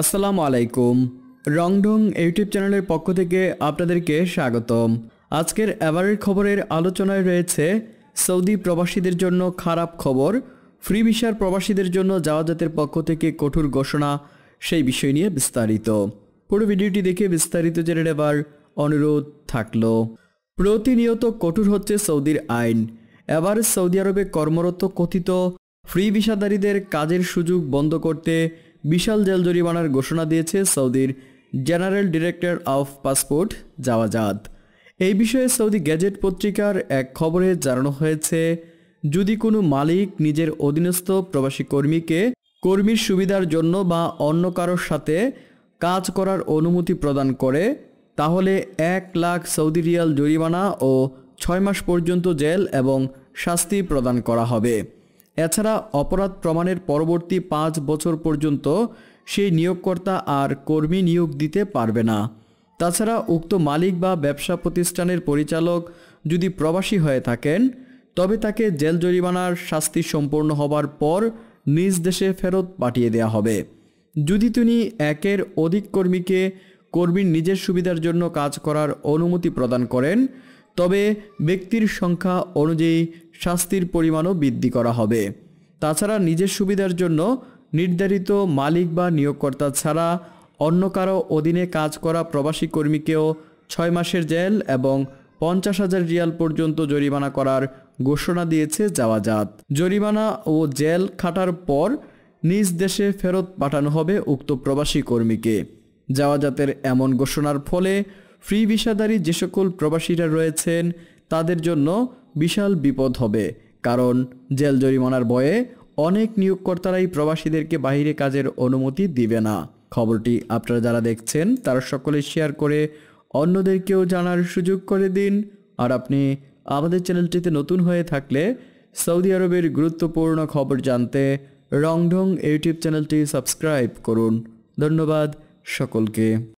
আসসালামু আলাইকুম রংডং ইউটিউব চ্যানেলের পক্ষ থেকে আপনাদেরকে স্বাগতম আজকের এবারের খবরের আলোচনায় রয়েছে সৌদি প্রবাসীদের জন্য খারাপ খবর ফ্রি ভিসার প্রবাসীদের জন্য যাওয়াজাতের পক্ষ থেকে কঠোর ঘোষণা সেই বিষয় নিয়ে বিস্তারিত পুরো ভিডিওটি দেখে বিস্তারিত জেনে নেবার অনুরোধ থাকলো প্রতিনিয়ত কঠোর হচ্ছে সৌদির আইন এবার সৌদি আরবে কর্মরত কথিত ফ্রি ভিসাদারীদের কাজের সুযোগ বন্ধ করতে বিশাল জেল জরিমানার ঘোষণা দিয়েছে সৌদির general director of passport Jawazat এই বিষয়ে সৌদি গ্যাজেট পত্রিকার এক খবরে জানানো হয়েছে যদি কোনো মালিক নিজের অধীনস্থ প্রবাসী কর্মীকে কর্মীর সুবিধার জন্য বা অন্য কারোর সাথে কাজ করার অনুমতি প্রদান করে তাহলে এক লাখ সৌদি রিয়াল জরিমানা ও ছয় মাস পর্যন্ত জেল এবং শাস্তি প্রদান করা হবে এছাড়া অপরাধ প্রমাণের পরবর্তী পাঁচ বছর পর্যন্ত সেই নিয়োগকর্তা আর কর্মী নিয়োগ দিতে পারবে না তাছাড়া উক্ত মালিক বা ব্যবসা প্রতিষ্ঠানের পরিচালক যদি প্রবাসী হয়ে থাকেন তবে তাকে জেল জরিমানার শাস্তি সম্পূর্ণ হবার পর নিজ দেশে ফেরত পাঠিয়ে দেয়া হবে যদি তিনি একের অধিক কর্মীকে কর্মীর নিজের সুবিধার জন্য কাজ করার অনুমতি প্রদান করেন তবে ব্যক্তির সংখ্যা অনুযায়ী শাস্তির পরিমাণও বৃদ্ধি করা হবে তাছাড়া নিজের সুবিধার জন্য নির্ধারিত মালিক বা নিয়োগকর্তা ছাড়া অন্য কারো অধীনে কাজ করা প্রবাসী কর্মীকেও ছয় মাসের জেল এবং পঞ্চাশ হাজার রিয়াল পর্যন্ত জরিমানা করার ঘোষণা দিয়েছে জাওয়াজাত জরিমানা ও জেল খাটার পর নিজ দেশে ফেরত পাঠানো হবে উক্ত প্রবাসী কর্মীকে জাওয়াজাতের এমন ঘোষণার ফলে ফ্রি ভিসাদারী যে সকল প্রবাসীরা রয়েছেন তাদের জন্য বিশাল বিপদ হবে কারণ জেল জরিমানার বয়ে অনেক নিয়োগকর্তারাই প্রবাসীদেরকে বাহিরে কাজের অনুমতি দিবে না খবরটি আপনারা যারা দেখছেন তারা সকলে শেয়ার করে অন্যদেরকেও জানার সুযোগ করে দিন আর আপনি আমাদের চ্যানেলটিতে নতুন হয়ে থাকলে সৌদি আরবের গুরুত্বপূর্ণ খবর জানতে রংঢং ইউটিউব চ্যানেলটি সাবস্ক্রাইব করুন ধন্যবাদ সকলকে